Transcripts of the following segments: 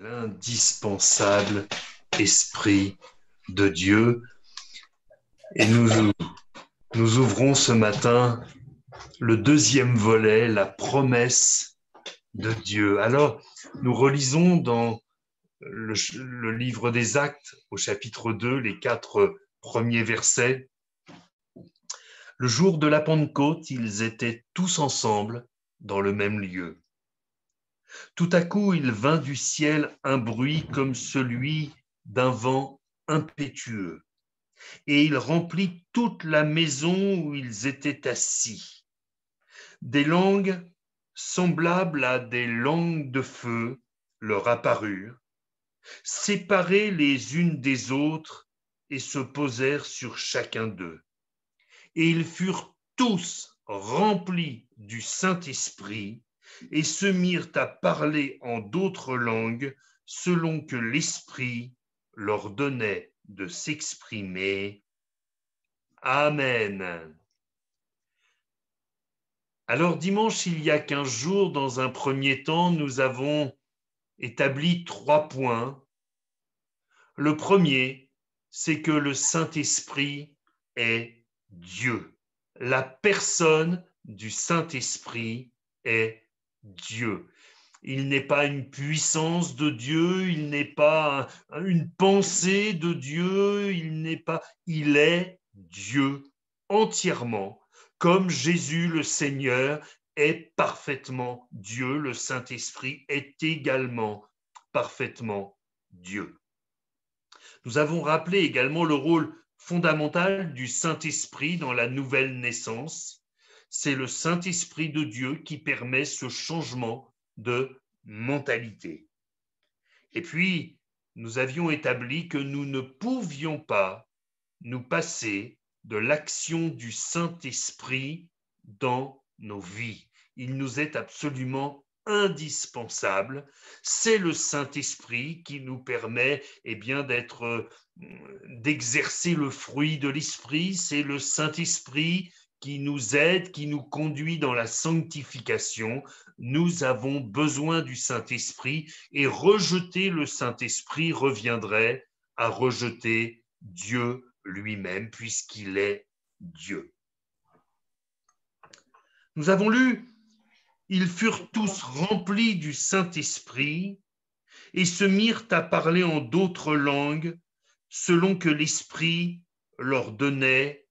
l'indispensable Esprit de Dieu. Et nous, nous ouvrons ce matin le deuxième volet, la promesse de Dieu. Alors, nous relisons dans le, le livre des actes au chapitre 2, les quatre premiers versets. Le jour de la Pentecôte, ils étaient tous ensemble dans le même lieu. Tout à coup, il vint du ciel un bruit comme celui d'un vent impétueux, et il remplit toute la maison où ils étaient assis. Des langues semblables à des langues de feu leur apparurent, séparées les unes des autres, et se posèrent sur chacun d'eux. Et ils furent tous remplis du Saint-Esprit et se mirent à parler en d'autres langues selon que l'Esprit leur donnait de s'exprimer. Amen. Alors dimanche, il y a quinze jours, dans un premier temps, nous avons établi trois points. Le premier, c'est que le Saint-Esprit est Dieu. La personne du Saint-Esprit est Dieu. Il n'est pas une puissance de Dieu, il n'est pas une pensée de Dieu, il n'est pas il est Dieu entièrement, comme Jésus le Seigneur est parfaitement Dieu, le Saint-Esprit est également parfaitement Dieu. Nous avons rappelé également le rôle fondamental du Saint-Esprit dans la nouvelle naissance c'est le Saint-Esprit de Dieu qui permet ce changement de mentalité. Et puis, nous avions établi que nous ne pouvions pas nous passer de l'action du Saint-Esprit dans nos vies. Il nous est absolument indispensable. C'est le Saint-Esprit qui nous permet et eh bien d'être euh, d'exercer le fruit de l'esprit, c'est le Saint-Esprit qui nous aide, qui nous conduit dans la sanctification. Nous avons besoin du Saint-Esprit et rejeter le Saint-Esprit reviendrait à rejeter Dieu lui-même puisqu'il est Dieu. Nous avons lu, ils furent tous remplis du Saint-Esprit et se mirent à parler en d'autres langues selon que l'Esprit leur donnait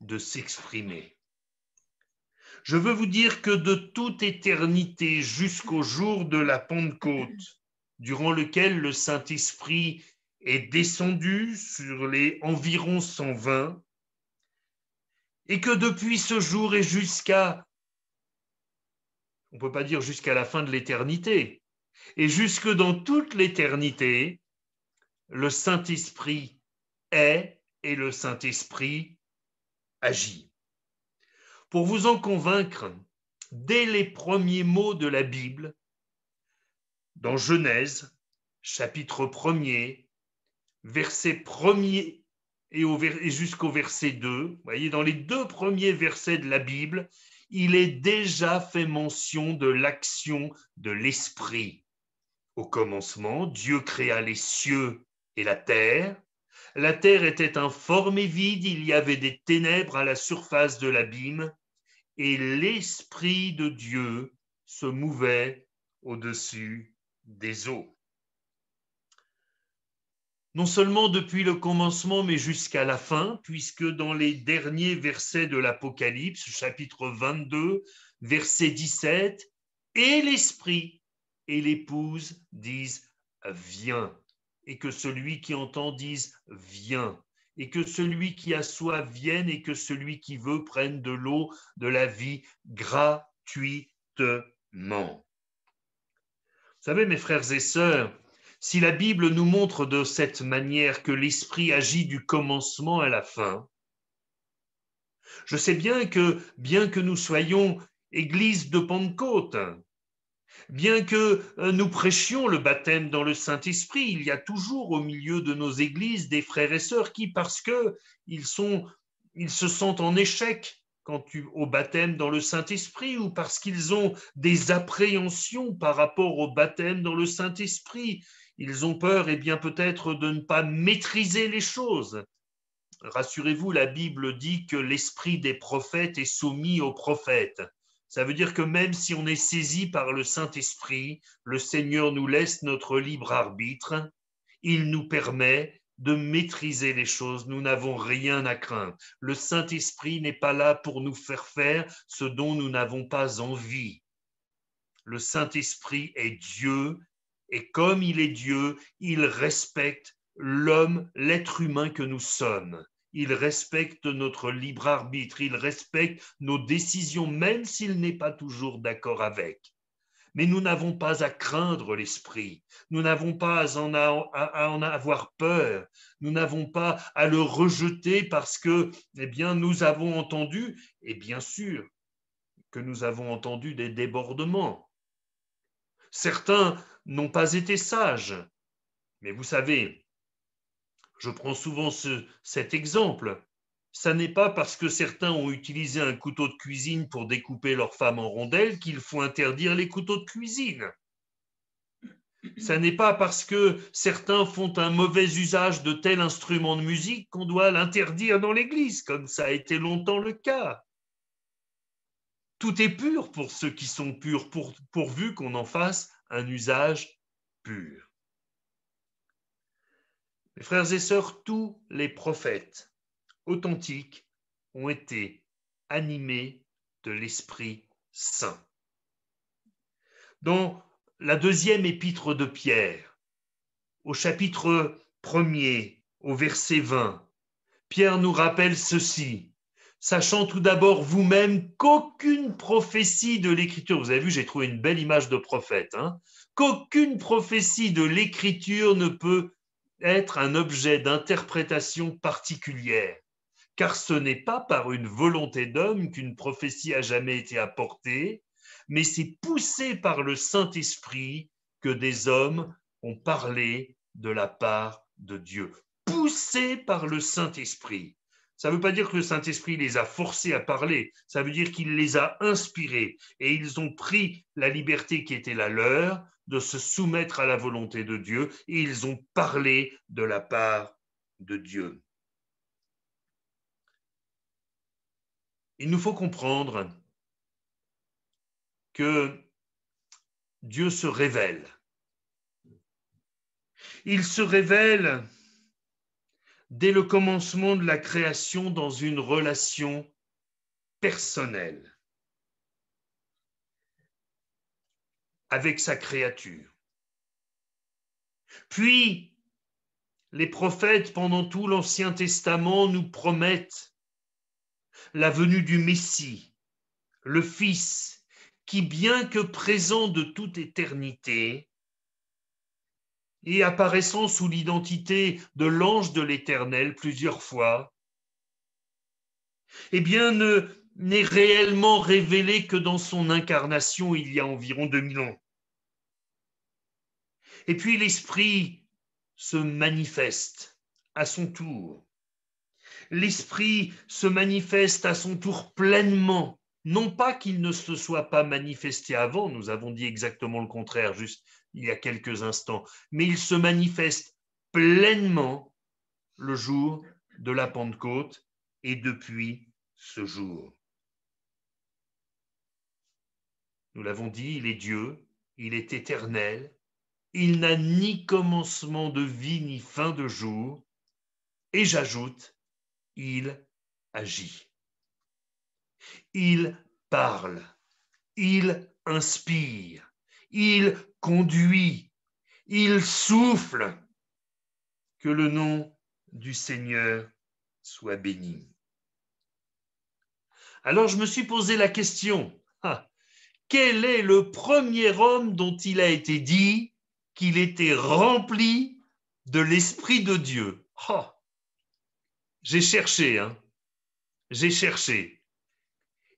de s'exprimer. Je veux vous dire que de toute éternité jusqu'au jour de la Pentecôte, durant lequel le Saint-Esprit est descendu sur les environ 120, et que depuis ce jour et jusqu'à, on ne peut pas dire jusqu'à la fin de l'éternité, et jusque dans toute l'éternité, le Saint-Esprit est et le Saint-Esprit Agit. Pour vous en convaincre, dès les premiers mots de la Bible, dans Genèse, chapitre 1er, verset 1er et, jusqu'au verset 2, voyez, dans les deux premiers versets de la Bible, il est déjà fait mention de l'action de l'Esprit. Au commencement, Dieu créa les cieux et la terre. La terre était informe et vide, il y avait des ténèbres à la surface de l'abîme, et l'Esprit de Dieu se mouvait au-dessus des eaux. Non seulement depuis le commencement, mais jusqu'à la fin, puisque dans les derniers versets de l'Apocalypse, chapitre 22, verset 17, et l'Esprit et l'épouse disent, viens et que celui qui entend dise Viens, et que celui qui a soif vienne, et que celui qui veut prenne de l'eau de la vie gratuitement. Vous savez, mes frères et sœurs, si la Bible nous montre de cette manière que l'Esprit agit du commencement à la fin, je sais bien que, bien que nous soyons Église de Pentecôte, Bien que euh, nous prêchions le baptême dans le Saint-Esprit, il y a toujours au milieu de nos églises des frères et sœurs qui, parce qu'ils ils se sentent en échec quand au baptême dans le Saint-Esprit ou parce qu'ils ont des appréhensions par rapport au baptême dans le Saint-Esprit, ils ont peur et eh bien peut-être de ne pas maîtriser les choses. Rassurez-vous, la Bible dit que l'esprit des prophètes est soumis aux prophètes. Ça veut dire que même si on est saisi par le Saint-Esprit, le Seigneur nous laisse notre libre arbitre. Il nous permet de maîtriser les choses. Nous n'avons rien à craindre. Le Saint-Esprit n'est pas là pour nous faire faire ce dont nous n'avons pas envie. Le Saint-Esprit est Dieu et comme il est Dieu, il respecte l'homme, l'être humain que nous sommes il respecte notre libre arbitre, il respecte nos décisions, même s'il n'est pas toujours d'accord avec. Mais nous n'avons pas à craindre l'esprit, nous n'avons pas à en, avoir peur, nous n'avons pas à le rejeter parce que, eh bien, nous avons entendu, et bien sûr que nous avons entendu des débordements. Certains n'ont pas été sages, mais vous savez, je prends souvent cet exemple. Ça n'est pas parce que certains ont utilisé un couteau de cuisine pour découper leurs femmes en rondelles qu'il faut interdire les couteaux de cuisine. Ça n'est pas parce que certains font un mauvais usage de tel instrument de musique qu'on doit l'interdire dans l'Église, comme ça a été longtemps le cas. Tout est pur pour ceux qui sont purs, pourvu qu'on en fasse un usage pur. Mes frères et sœurs, tous les prophètes authentiques ont été animés de l'Esprit Saint. Dans la deuxième épître de Pierre, au chapitre 1er, au verset 20, Pierre nous rappelle ceci, sachant tout d'abord vous-même qu'aucune prophétie de l'Écriture, vous avez vu, j'ai trouvé une belle image de prophète, hein, qu'aucune prophétie de l'Écriture ne peut être un objet d'interprétation particulière, car ce n'est pas par une volonté d'homme qu'une prophétie a jamais été apportée, mais c'est poussé par le Saint-Esprit que des hommes ont parlé de la part de Dieu. Poussé par le Saint-Esprit. Ça ne veut pas dire que le Saint-Esprit les a forcés à parler, ça veut dire qu'il les a inspirés et ils ont pris la liberté qui était la leur de se soumettre à la volonté de Dieu et ils ont parlé de la part de Dieu. Il nous faut comprendre que Dieu se révèle. Il se révèle dès le commencement de la création dans une relation personnelle avec sa créature. Puis, les prophètes pendant tout l'Ancien Testament nous promettent la venue du Messie, le Fils, qui bien que présent de toute éternité, et apparaissant sous l'identité de l'ange de l'Éternel plusieurs fois, eh bien, ne, n'est réellement révélé que dans son incarnation il y a environ 2000 ans. Et puis l'Esprit se manifeste à son tour. L'Esprit se manifeste à son tour pleinement. Non pas qu'il ne se soit pas manifesté avant, nous avons dit exactement le contraire, juste il y a quelques instants, mais il se manifeste pleinement le jour de la Pentecôte et depuis ce jour. Nous l'avons dit, il est Dieu, il est éternel, il n'a ni commencement de vie ni fin de jour, et j'ajoute, il agit. Il parle, il inspire, il conduit, il souffle. Que le nom du Seigneur soit béni. Alors je me suis posé la question, ah, quel est le premier homme dont il a été dit qu'il était rempli de l'Esprit de Dieu ah, J'ai cherché, hein. j'ai cherché.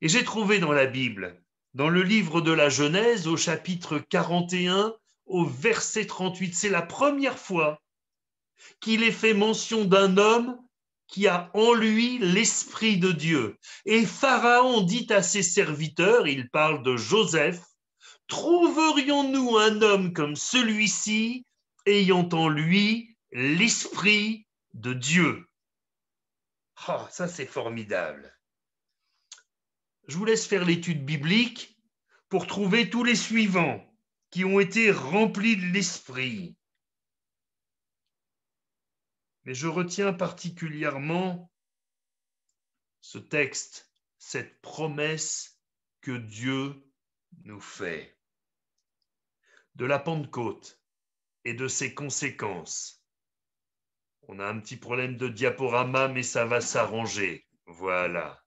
Et j'ai trouvé dans la Bible dans le livre de la Genèse, au chapitre 41, au verset 38. C'est la première fois qu'il est fait mention d'un homme qui a en lui l'Esprit de Dieu. Et Pharaon dit à ses serviteurs, il parle de Joseph, trouverions-nous un homme comme celui-ci ayant en lui l'Esprit de Dieu Ah, ça c'est formidable je vous laisse faire l'étude biblique pour trouver tous les suivants qui ont été remplis de l'esprit. Mais je retiens particulièrement ce texte, cette promesse que Dieu nous fait de la Pentecôte et de ses conséquences. On a un petit problème de diaporama, mais ça va s'arranger. Voilà.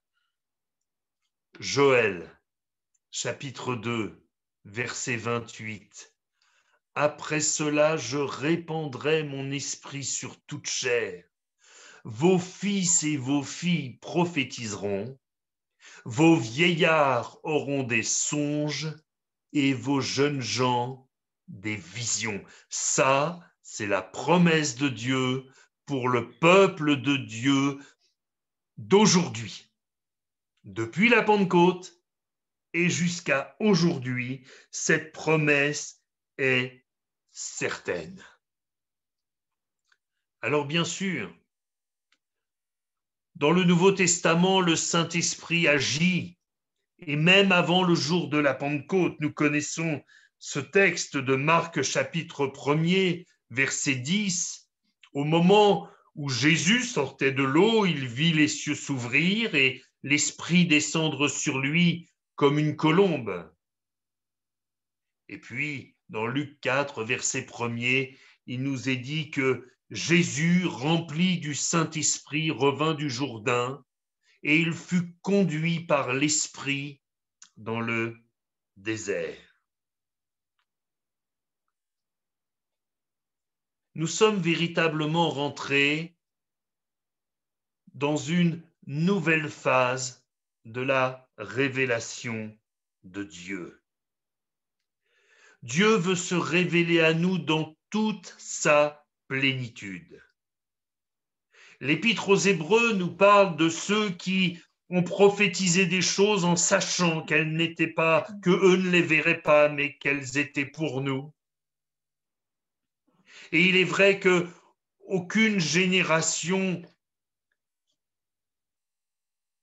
Joël, chapitre 2, verset 28. Après cela, je répandrai mon esprit sur toute chair. Vos fils et vos filles prophétiseront, vos vieillards auront des songes et vos jeunes gens des visions. Ça, c'est la promesse de Dieu pour le peuple de Dieu d'aujourd'hui depuis la Pentecôte et jusqu'à aujourd'hui, cette promesse est certaine. Alors bien sûr, dans le Nouveau Testament, le Saint-Esprit agit, et même avant le jour de la Pentecôte, nous connaissons ce texte de Marc chapitre 1er, verset 10, au moment où Jésus sortait de l'eau, il vit les cieux s'ouvrir et l'Esprit descendre sur lui comme une colombe. Et puis, dans Luc 4, verset 1er, il nous est dit que Jésus, rempli du Saint-Esprit, revint du Jourdain, et il fut conduit par l'Esprit dans le désert. Nous sommes véritablement rentrés dans une nouvelle phase de la révélation de Dieu. Dieu veut se révéler à nous dans toute sa plénitude. L'épître aux Hébreux nous parle de ceux qui ont prophétisé des choses en sachant qu'elles n'étaient pas, que eux ne les verraient pas, mais qu'elles étaient pour nous. Et il est vrai que aucune génération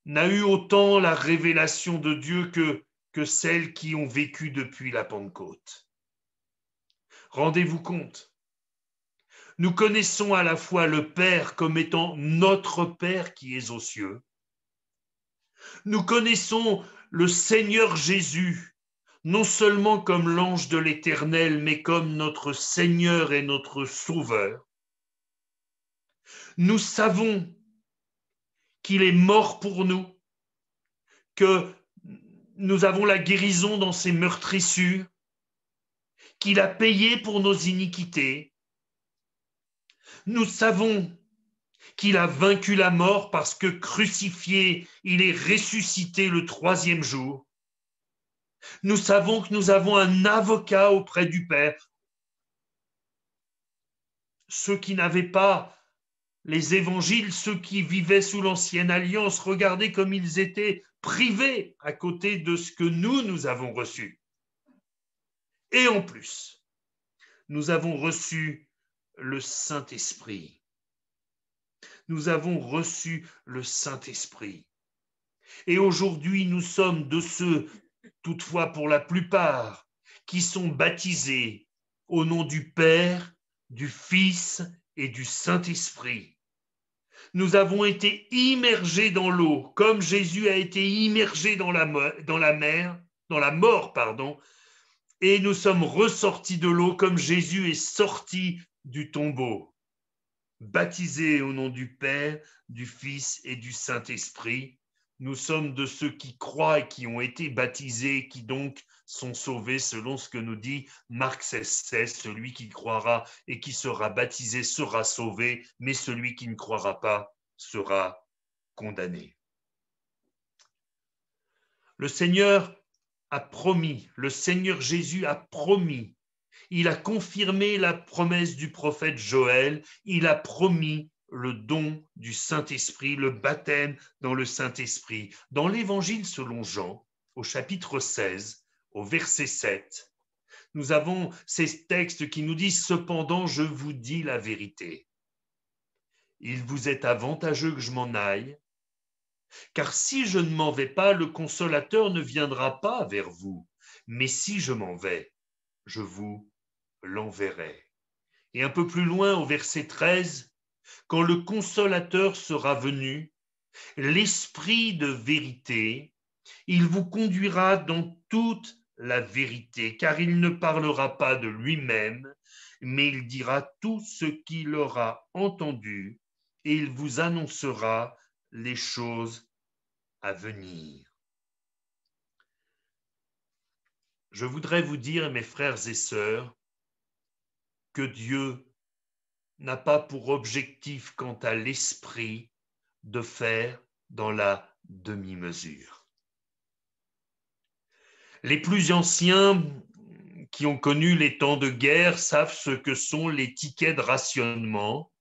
n'a eu autant la révélation de Dieu que, que celles qui ont vécu depuis la Pentecôte. Rendez-vous compte, nous connaissons à la fois le Père comme étant notre Père qui est aux cieux. Nous connaissons le Seigneur Jésus, non seulement comme l'ange de l'Éternel, mais comme notre Seigneur et notre Sauveur. Nous savons qu'il est mort pour nous, que nous avons la guérison dans ses meurtrissures, qu'il a payé pour nos iniquités. Nous savons qu'il a vaincu la mort parce que crucifié, il est ressuscité le troisième jour. Nous savons que nous avons un avocat auprès du Père. Ceux qui n'avaient pas les évangiles, ceux qui vivaient sous l'ancienne alliance, regardaient comme ils étaient privés à côté de ce que nous, nous avons reçu. Et en plus, nous avons reçu le Saint-Esprit. Nous avons reçu le Saint-Esprit. Et aujourd'hui, nous sommes de ceux, toutefois pour la plupart, qui sont baptisés au nom du Père, du Fils et du Saint-Esprit nous avons été immergés dans l'eau, comme Jésus a été immergé dans la, mer, dans la mort, pardon, et nous sommes ressortis de l'eau comme Jésus est sorti du tombeau. Baptisés au nom du Père, du Fils et du Saint-Esprit, nous sommes de ceux qui croient et qui ont été baptisés, qui donc sont sauvés selon ce que nous dit Marc 16, celui qui croira et qui sera baptisé sera sauvé, mais celui qui ne croira pas sera condamné. Le Seigneur a promis, le Seigneur Jésus a promis, il a confirmé la promesse du prophète Joël, il a promis le don du Saint-Esprit, le baptême dans le Saint-Esprit. Dans l'Évangile selon Jean, au chapitre 16, au verset 7, nous avons ces textes qui nous disent Cependant, je vous dis la vérité. Il vous est avantageux que je m'en aille, car si je ne m'en vais pas, le consolateur ne viendra pas vers vous, mais si je m'en vais, je vous l'enverrai. Et un peu plus loin, au verset 13, quand le consolateur sera venu, l'esprit de vérité, il vous conduira dans toute la vérité, car il ne parlera pas de lui-même, mais il dira tout ce qu'il aura entendu, et il vous annoncera les choses à venir. Je voudrais vous dire, mes frères et sœurs, que Dieu n'a pas pour objectif quant à l'esprit de faire dans la demi-mesure. Les plus anciens qui ont connu les temps de guerre savent ce que sont les tickets de rationnement.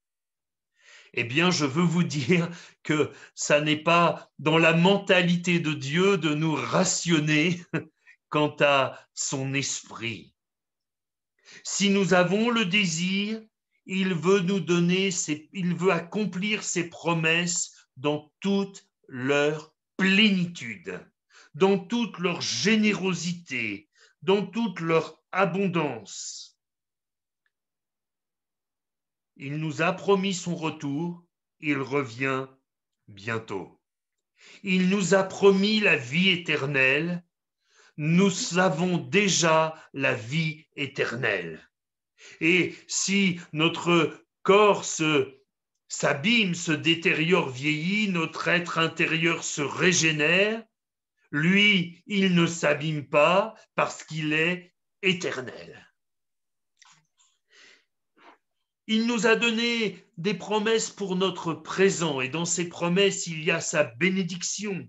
Eh bien, je veux vous dire que ça n'est pas dans la mentalité de Dieu de nous rationner quant à son esprit. Si nous avons le désir il veut nous donner, il veut accomplir ses promesses dans toute leur plénitude, dans toute leur générosité, dans toute leur abondance. Il nous a promis son retour, il revient bientôt. Il nous a promis la vie éternelle, nous savons déjà la vie éternelle. Et si notre corps s'abîme, se détériore, vieillit, notre être intérieur se régénère, lui, il ne s'abîme pas parce qu'il est éternel. Il nous a donné des promesses pour notre présent et dans ces promesses, il y a sa bénédiction,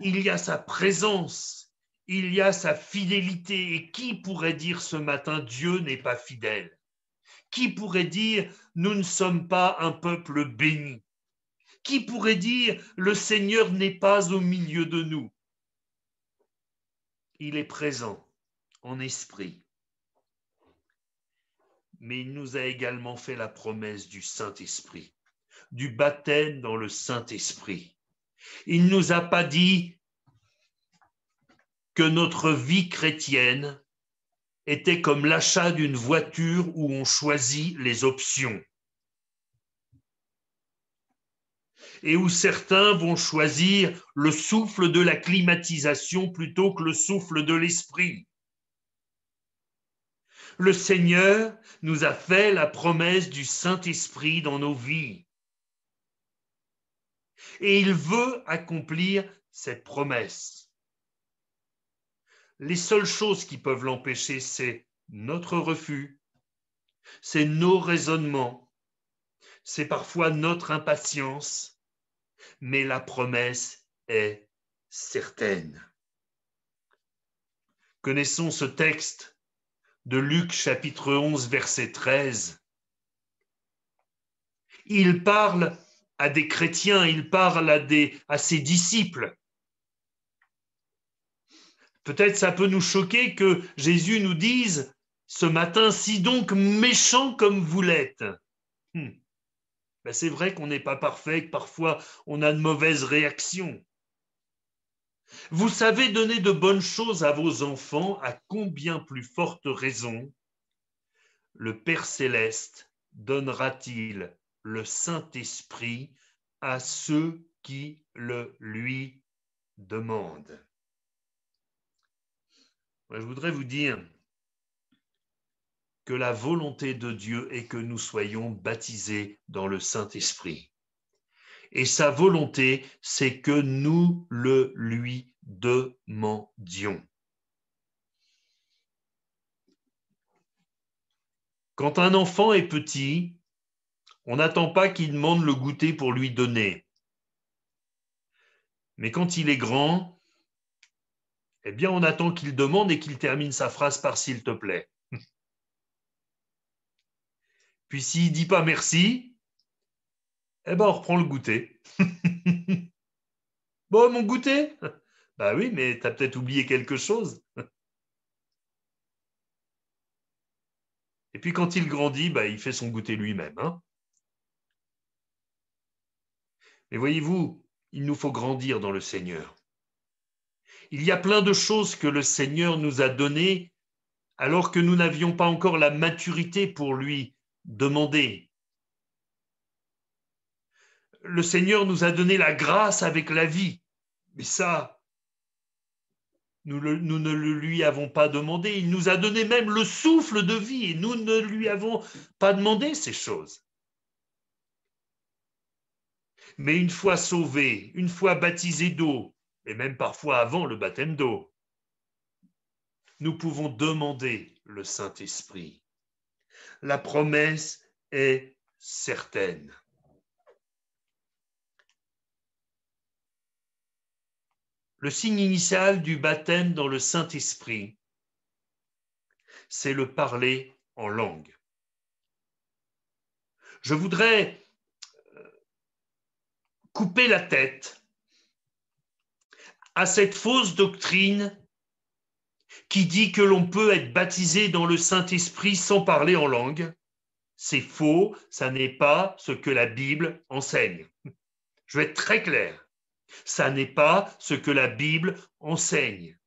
il y a sa présence, il y a sa fidélité. Et qui pourrait dire ce matin, Dieu n'est pas fidèle Qui pourrait dire, nous ne sommes pas un peuple béni Qui pourrait dire, le Seigneur n'est pas au milieu de nous Il est présent en esprit. Mais il nous a également fait la promesse du Saint-Esprit, du baptême dans le Saint-Esprit. Il ne nous a pas dit, que notre vie chrétienne était comme l'achat d'une voiture où on choisit les options et où certains vont choisir le souffle de la climatisation plutôt que le souffle de l'esprit. Le Seigneur nous a fait la promesse du Saint-Esprit dans nos vies. Et il veut accomplir cette promesse les seules choses qui peuvent l'empêcher, c'est notre refus, c'est nos raisonnements, c'est parfois notre impatience, mais la promesse est certaine. Connaissons ce texte de Luc chapitre 11 verset 13. Il parle à des chrétiens, il parle à, des, à ses disciples Peut-être ça peut nous choquer que Jésus nous dise ce matin, si donc méchant comme vous l'êtes. Hmm. Ben, c'est vrai qu'on n'est pas parfait, que parfois on a de mauvaises réactions. Vous savez donner de bonnes choses à vos enfants, à combien plus forte raison le Père céleste donnera-t-il le Saint-Esprit à ceux qui le lui demandent je voudrais vous dire que la volonté de Dieu est que nous soyons baptisés dans le Saint-Esprit. Et sa volonté, c'est que nous le lui demandions. Quand un enfant est petit, on n'attend pas qu'il demande le goûter pour lui donner. Mais quand il est grand, eh bien, on attend qu'il demande et qu'il termine sa phrase par s'il te plaît. Puis s'il ne dit pas merci, eh ben on reprend le goûter. bon, mon goûter Bah oui, mais tu as peut-être oublié quelque chose. Et puis quand il grandit, bah, il fait son goûter lui-même. Hein. mais voyez-vous, il nous faut grandir dans le Seigneur. Il y a plein de choses que le Seigneur nous a données alors que nous n'avions pas encore la maturité pour lui demander. Le Seigneur nous a donné la grâce avec la vie, mais ça, nous, ne le lui avons pas demandé. Il nous a donné même le souffle de vie et nous ne lui avons pas demandé ces choses. Mais une fois sauvé, une fois baptisé d'eau, et même parfois avant le baptême d'eau. Nous pouvons demander le Saint-Esprit. La promesse est certaine. Le signe initial du baptême dans le Saint-Esprit, c'est le parler en langue. Je voudrais euh, couper la tête à cette fausse doctrine qui dit que l'on peut être baptisé dans le Saint-Esprit sans parler en langue. C'est faux, ça n'est pas ce que la Bible enseigne. Je vais être très clair. Ça n'est pas ce que la Bible enseigne.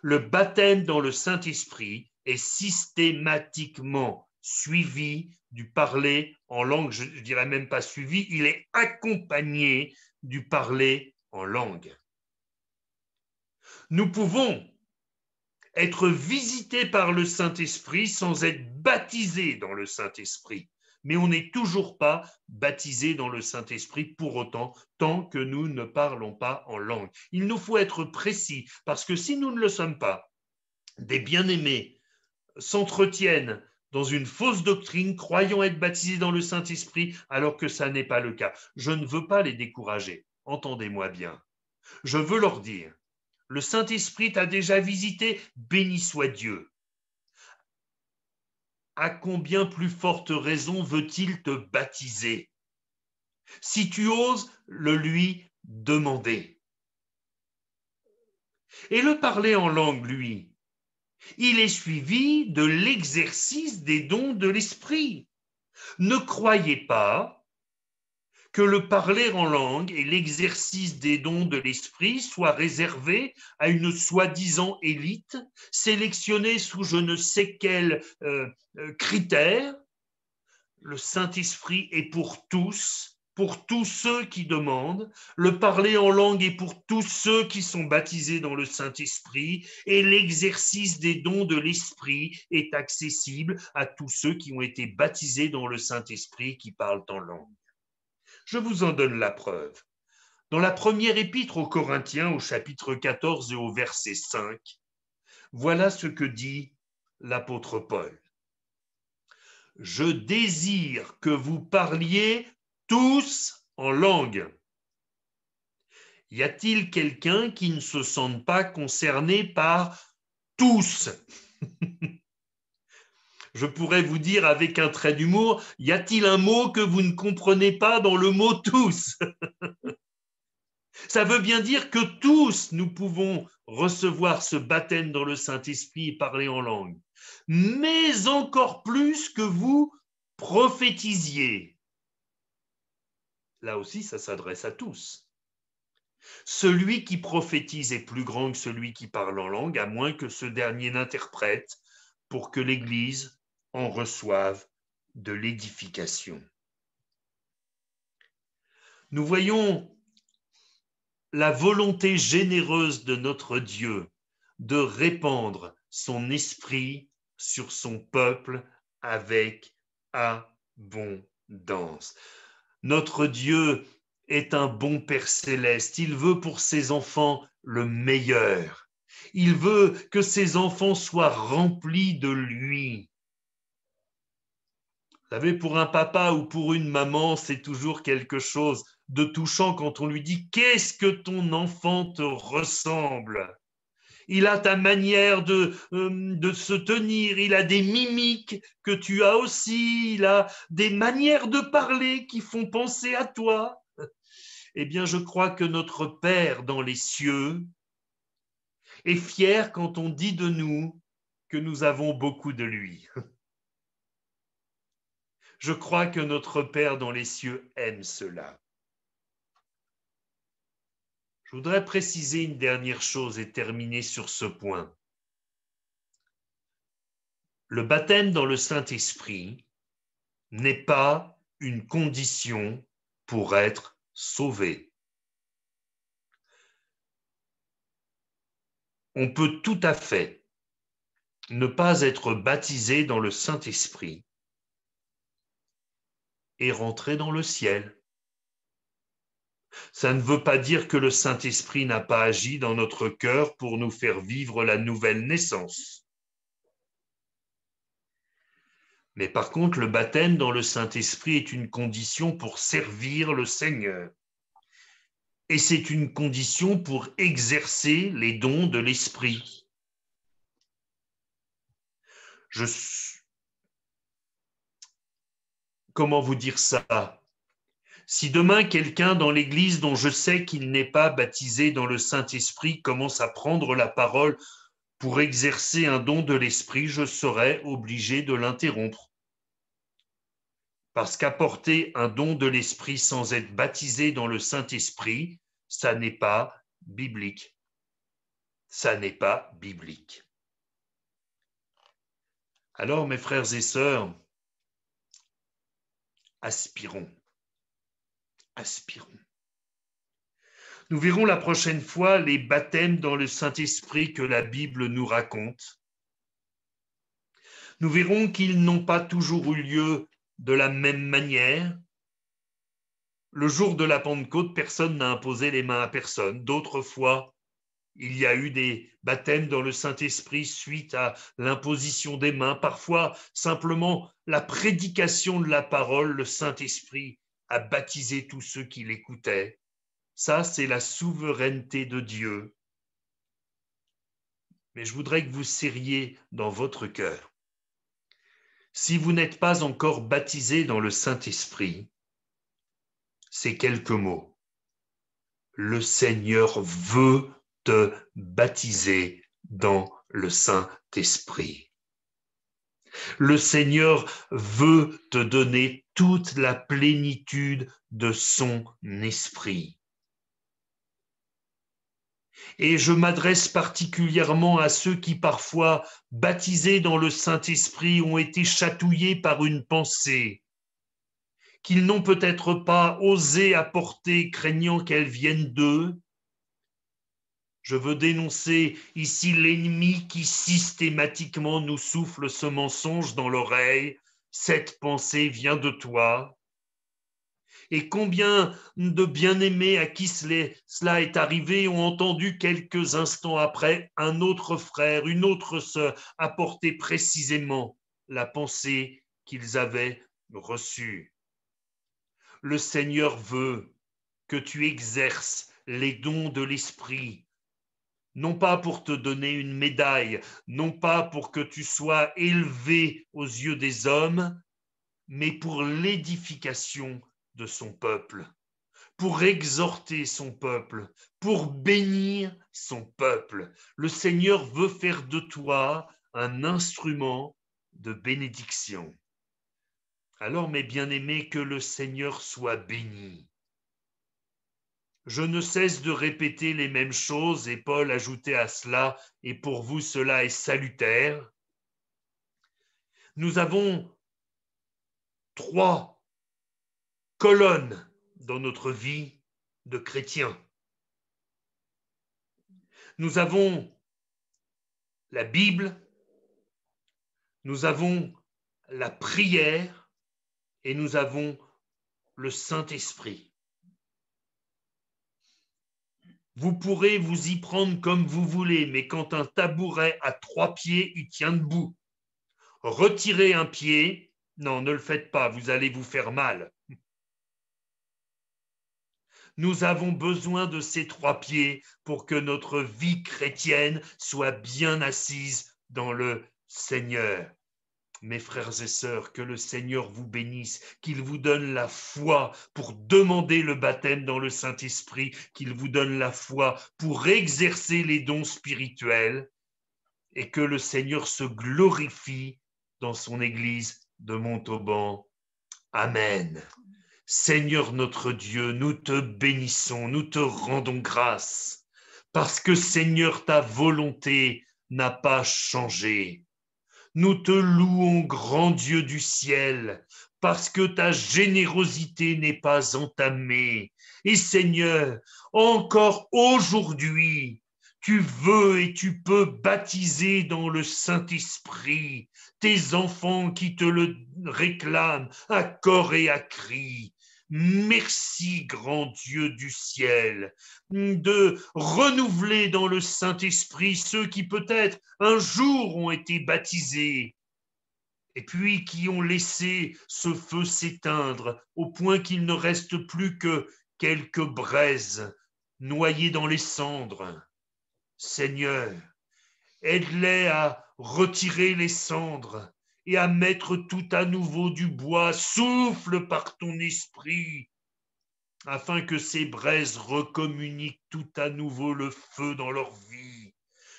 Le baptême dans le Saint-Esprit est systématiquement suivi du parler en langue. Je ne dirais même pas suivi, il est accompagné du parler en langue. Nous pouvons être visités par le Saint-Esprit sans être baptisés dans le Saint-Esprit. Mais on n'est toujours pas baptisé dans le Saint-Esprit pour autant, tant que nous ne parlons pas en langue. Il nous faut être précis, parce que si nous ne le sommes pas, des bien-aimés s'entretiennent dans une fausse doctrine, croyant être baptisés dans le Saint-Esprit, alors que ça n'est pas le cas. Je ne veux pas les décourager, entendez-moi bien. Je veux leur dire le Saint-Esprit t'a déjà visité, béni soit Dieu. À combien plus forte raison veut-il te baptiser Si tu oses le lui demander. Et le parler en langue, lui, il est suivi de l'exercice des dons de l'Esprit. Ne croyez pas que le parler en langue et l'exercice des dons de l'esprit soient réservés à une soi-disant élite sélectionnée sous je ne sais quel euh, euh, critère. Le Saint-Esprit est pour tous, pour tous ceux qui demandent. Le parler en langue est pour tous ceux qui sont baptisés dans le Saint-Esprit. Et l'exercice des dons de l'Esprit est accessible à tous ceux qui ont été baptisés dans le Saint-Esprit qui parlent en langue. Je vous en donne la preuve. Dans la première épître aux Corinthiens, au chapitre 14 et au verset 5, voilà ce que dit l'apôtre Paul. Je désire que vous parliez tous en langue. Y a-t-il quelqu'un qui ne se sente pas concerné par tous je pourrais vous dire avec un trait d'humour, y a-t-il un mot que vous ne comprenez pas dans le mot tous Ça veut bien dire que tous, nous pouvons recevoir ce baptême dans le Saint-Esprit et parler en langue, mais encore plus que vous prophétisiez. Là aussi, ça s'adresse à tous. Celui qui prophétise est plus grand que celui qui parle en langue, à moins que ce dernier n'interprète pour que l'Église en reçoivent de l'édification. Nous voyons la volonté généreuse de notre Dieu de répandre son esprit sur son peuple avec abondance. Notre Dieu est un bon Père céleste. Il veut pour ses enfants le meilleur. Il veut que ses enfants soient remplis de lui savez, pour un papa ou pour une maman, c'est toujours quelque chose de touchant quand on lui dit Qu'est-ce que ton enfant te ressemble il a ta manière de, euh, de, se tenir, il a des mimiques que tu as aussi, il a des manières de parler qui font penser à toi. Eh bien, je crois que notre Père dans les cieux est fier quand on dit de nous que nous avons beaucoup de lui. Je crois que notre Père dans les cieux aime cela. Je voudrais préciser une dernière chose et terminer sur ce point. Le baptême dans le Saint-Esprit n'est pas une condition pour être sauvé. On peut tout à fait ne pas être baptisé dans le Saint-Esprit et rentrer dans le ciel. Ça ne veut pas dire que le Saint-Esprit n'a pas agi dans notre cœur pour nous faire vivre la nouvelle naissance. Mais par contre, le baptême dans le Saint-Esprit est une condition pour servir le Seigneur. Et c'est une condition pour exercer les dons de l'Esprit. Je Comment vous dire ça Si demain quelqu'un dans l'Église dont je sais qu'il n'est pas baptisé dans le Saint-Esprit commence à prendre la parole pour exercer un don de l'Esprit, je serai obligé de l'interrompre. Parce qu'apporter un don de l'Esprit sans être baptisé dans le Saint-Esprit, ça n'est pas biblique. Ça n'est pas biblique. Alors, mes frères et sœurs, aspirons. Aspirons. Nous verrons la prochaine fois les baptêmes dans le Saint-Esprit que la Bible nous raconte. Nous verrons qu'ils n'ont pas toujours eu lieu de la même manière. Le jour de la Pentecôte, personne n'a imposé les mains à personne. D'autres fois, il y a eu des baptêmes dans le Saint-Esprit suite à l'imposition des mains, parfois simplement la prédication de la parole, le Saint-Esprit a baptisé tous ceux qui l'écoutaient. Ça, c'est la souveraineté de Dieu. Mais je voudrais que vous serriez dans votre cœur. Si vous n'êtes pas encore baptisé dans le Saint-Esprit, c'est quelques mots. Le Seigneur veut te baptiser dans le Saint-Esprit. Le Seigneur veut te donner toute la plénitude de son esprit. Et je m'adresse particulièrement à ceux qui parfois, baptisés dans le Saint-Esprit, ont été chatouillés par une pensée qu'ils n'ont peut-être pas osé apporter, craignant qu'elle vienne d'eux, je veux dénoncer ici l'ennemi qui systématiquement nous souffle ce mensonge dans l'oreille. Cette pensée vient de toi. Et combien de bien-aimés à qui cela est arrivé ont entendu quelques instants après un autre frère, une autre sœur apporter précisément la pensée qu'ils avaient reçue. Le Seigneur veut que tu exerces les dons de l'Esprit non pas pour te donner une médaille, non pas pour que tu sois élevé aux yeux des hommes, mais pour l'édification de son peuple, pour exhorter son peuple, pour bénir son peuple. Le Seigneur veut faire de toi un instrument de bénédiction. Alors, mes bien-aimés, que le Seigneur soit béni. Je ne cesse de répéter les mêmes choses, et Paul ajoutait à cela, et pour vous cela est salutaire. Nous avons trois colonnes dans notre vie de chrétien. Nous avons la Bible, nous avons la prière et nous avons le Saint-Esprit. Vous pourrez vous y prendre comme vous voulez, mais quand un tabouret a trois pieds, il tient debout. Retirez un pied, non, ne le faites pas, vous allez vous faire mal. Nous avons besoin de ces trois pieds pour que notre vie chrétienne soit bien assise dans le Seigneur. Mes frères et sœurs, que le Seigneur vous bénisse, qu'il vous donne la foi pour demander le baptême dans le Saint-Esprit, qu'il vous donne la foi pour exercer les dons spirituels et que le Seigneur se glorifie dans son Église de Montauban. Amen. Seigneur notre Dieu, nous te bénissons, nous te rendons grâce, parce que Seigneur, ta volonté n'a pas changé. Nous te louons, grand Dieu du ciel, parce que ta générosité n'est pas entamée. Et Seigneur, encore aujourd'hui, tu veux et tu peux baptiser dans le Saint-Esprit tes enfants qui te le réclament à corps et à cri. Merci, grand Dieu du ciel, de renouveler dans le Saint-Esprit ceux qui peut-être un jour ont été baptisés et puis qui ont laissé ce feu s'éteindre au point qu'il ne reste plus que quelques braises noyées dans les cendres. Seigneur, aide-les à retirer les cendres et à mettre tout à nouveau du bois. Souffle par ton esprit, afin que ces braises recommuniquent tout à nouveau le feu dans leur vie.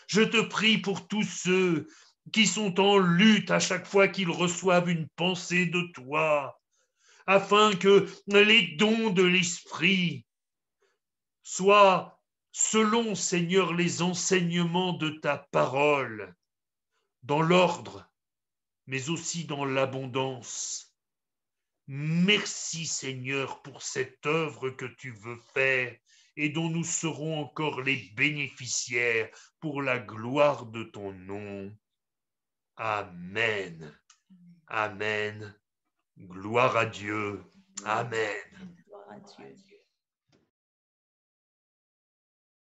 Je te prie pour tous ceux qui sont en lutte à chaque fois qu'ils reçoivent une pensée de toi, afin que les dons de l'esprit soient selon, Seigneur, les enseignements de ta parole, dans l'ordre mais aussi dans l'abondance. Merci Seigneur pour cette œuvre que tu veux faire et dont nous serons encore les bénéficiaires pour la gloire de ton nom. Amen. Amen. Gloire à Dieu. Amen.